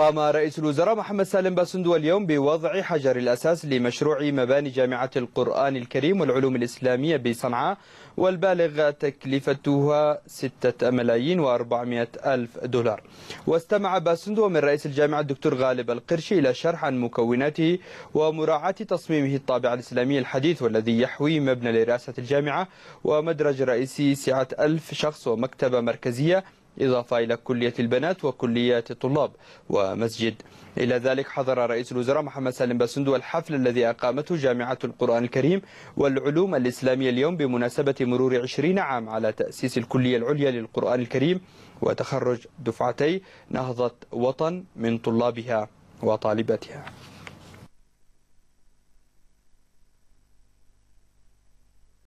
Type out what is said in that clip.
قام رئيس الوزراء محمد سالم باسندو اليوم بوضع حجر الأساس لمشروع مباني جامعة القرآن الكريم والعلوم الإسلامية بصنعاء والبالغ تكلفتها 6 ملايين و400 ألف دولار واستمع باسندو من رئيس الجامعة الدكتور غالب القرشي إلى شرح عن مكوناته ومراعاة تصميمه الطابع الإسلامي الحديث والذي يحوي مبنى لرئاسة الجامعة ومدرج رئيسي سعة ألف شخص ومكتبة مركزية إضافة إلى كلية البنات وكليات الطلاب ومسجد إلى ذلك حضر رئيس الوزراء محمد سالم باسندو الحفل الذي أقامته جامعة القرآن الكريم والعلوم الإسلامية اليوم بمناسبة مرور 20 عام على تأسيس الكلية العليا للقرآن الكريم وتخرج دفعتي نهضة وطن من طلابها وطالباتها